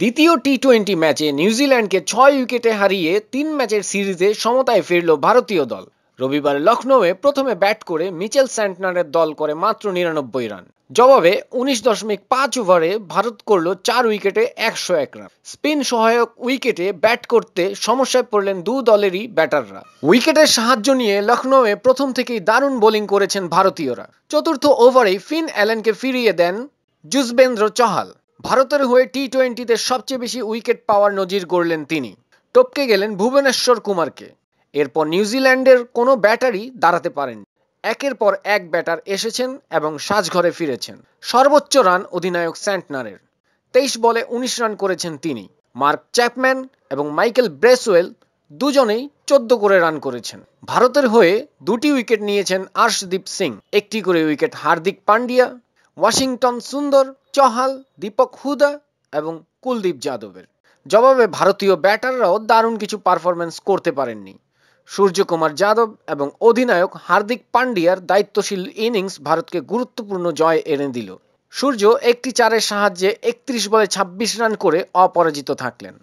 দ্বিতীয় T twenty ম্যাচে নিউজিল্যান্ডকে ছয় উইকেটে হারিয়ে তিন ম্যাচের সিরিজে সমতায় ফিরল ভারতীয় দল রবিবার লখনৌয়ে প্রথমে ব্যাট করে মিচেল স্যান্টনারের দল করে মাত্র নিরানব্বই রান জবাবে উনিশ দশমিক পাঁচ ওভারে ভারত করল চার উইকেটে একশো এক রান স্পিন সহায়ক উইকেটে ব্যাট করতে সমস্যায় পড়লেন দু দলেরই ব্যাটাররা উইকেটের সাহায্য নিয়ে লখনৌয়ে প্রথম থেকেই দারুণ বোলিং করেছেন ভারতীয়রা চতুর্থ ওভারেই ফিন অ্যালেনকে ফিরিয়ে দেন যুজবেন্দ্র চহাল ভারতের হয়ে টি টোয়েন্টিতে সবচেয়ে বেশি উইকেট পাওয়ার নজির গড়লেন তিনি টপকে গেলেন ভুবনেশ্বর কুমারকে এরপর নিউজিল্যান্ডের কোনো ব্যাটারই দাঁড়াতে পারেন একের পর এক ব্যাটার এসেছেন এবং সাজঘরে ফিরেছেন সর্বোচ্চ রান অধিনায়ক স্যান্টনারের তেইশ বলে উনিশ রান করেছেন তিনি মার্ক চ্যাপম্যান এবং মাইকেল ব্রেসওয়েল দুজনেই চোদ্দ করে রান করেছেন ভারতের হয়ে দুটি উইকেট নিয়েছেন আর্শদীপ সিং একটি করে উইকেট হার্দিক পান্ডিয়া ওয়াশিংটন সুন্দর চহাল দীপক হুদা এবং কুলদীপ যাদবের জবাবে ভারতীয় ব্যাটাররাও দারুণ কিছু পারফরমেন্স করতে পারেননি সূর্যকুমার যাদব এবং অধিনায়ক হার্দিক পান্ডিয়ার দায়িত্বশীল ইনিংস ভারতকে গুরুত্বপূর্ণ জয় এনে দিল সূর্য একটি চারের সাহায্যে একত্রিশ বলে ছাব্বিশ রান করে অপরাজিত থাকলেন